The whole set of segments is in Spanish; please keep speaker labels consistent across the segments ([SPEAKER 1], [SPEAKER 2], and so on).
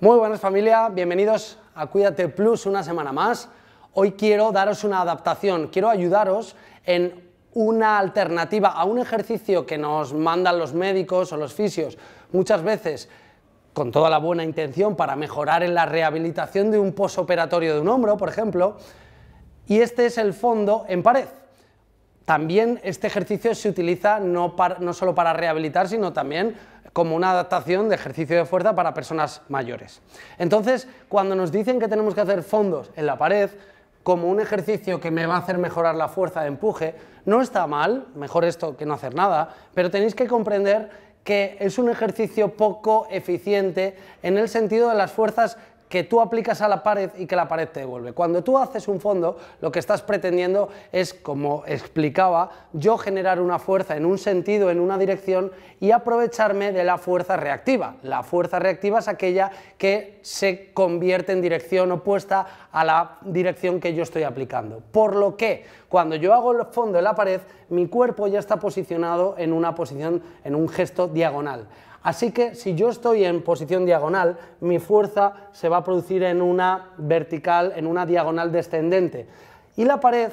[SPEAKER 1] Muy buenas familia, bienvenidos a Cuídate Plus una semana más. Hoy quiero daros una adaptación, quiero ayudaros en una alternativa a un ejercicio que nos mandan los médicos o los fisios muchas veces con toda la buena intención para mejorar en la rehabilitación de un posoperatorio de un hombro, por ejemplo, y este es el fondo en pared. También este ejercicio se utiliza no, no solo para rehabilitar, sino también como una adaptación de ejercicio de fuerza para personas mayores. Entonces, cuando nos dicen que tenemos que hacer fondos en la pared, como un ejercicio que me va a hacer mejorar la fuerza de empuje, no está mal, mejor esto que no hacer nada, pero tenéis que comprender que es un ejercicio poco eficiente en el sentido de las fuerzas que tú aplicas a la pared y que la pared te devuelve. Cuando tú haces un fondo, lo que estás pretendiendo es, como explicaba, yo generar una fuerza en un sentido, en una dirección y aprovecharme de la fuerza reactiva. La fuerza reactiva es aquella que se convierte en dirección opuesta a la dirección que yo estoy aplicando. Por lo que cuando yo hago el fondo en la pared, mi cuerpo ya está posicionado en una posición, en un gesto diagonal. Así que si yo estoy en posición diagonal, mi fuerza se va a producir en una vertical, en una diagonal descendente. Y la pared,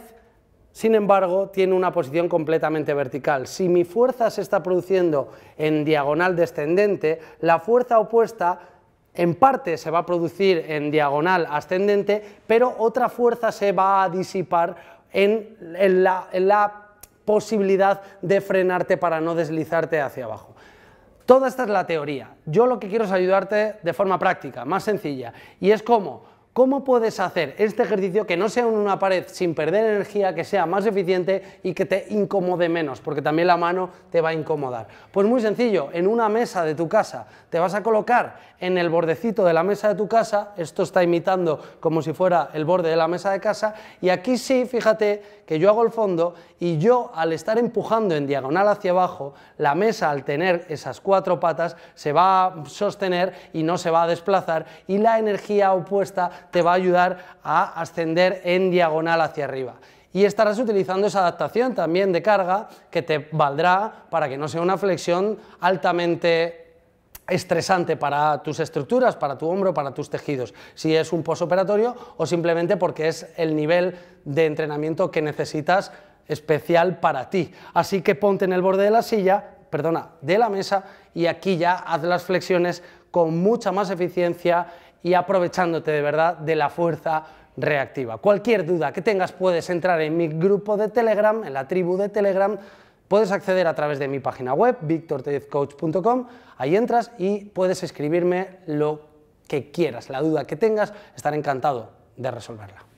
[SPEAKER 1] sin embargo, tiene una posición completamente vertical. Si mi fuerza se está produciendo en diagonal descendente, la fuerza opuesta en parte se va a producir en diagonal ascendente, pero otra fuerza se va a disipar en, la posibilidad de frenarte para no deslizarte hacia abajo. Toda esta es la teoría. Yo lo que quiero es ayudarte de forma práctica, más sencilla. Y es como ¿Cómo puedes hacer este ejercicio que no sea en una pared sin perder energía, que sea más eficiente y que te incomode menos? Porque también la mano te va a incomodar. Pues muy sencillo, en una mesa de tu casa te vas a colocar en el bordecito de la mesa de tu casa, esto está imitando como si fuera el borde de la mesa de casa, y aquí sí, fíjate que yo hago el fondo y yo al estar empujando en diagonal hacia abajo, la mesa al tener esas cuatro patas se va a sostener y no se va a desplazar y la energía opuesta te va a ayudar a ascender en diagonal hacia arriba. Y estarás utilizando esa adaptación también de carga que te valdrá para que no sea una flexión altamente estresante para tus estructuras, para tu hombro, para tus tejidos, si es un posoperatorio o simplemente porque es el nivel de entrenamiento que necesitas especial para ti. Así que ponte en el borde de la silla, perdona, de la mesa y aquí ya haz las flexiones con mucha más eficiencia y aprovechándote de verdad de la fuerza reactiva. Cualquier duda que tengas puedes entrar en mi grupo de Telegram, en la tribu de Telegram, Puedes acceder a través de mi página web, victortezcoach.com, ahí entras y puedes escribirme lo que quieras, la duda que tengas, estaré encantado de resolverla.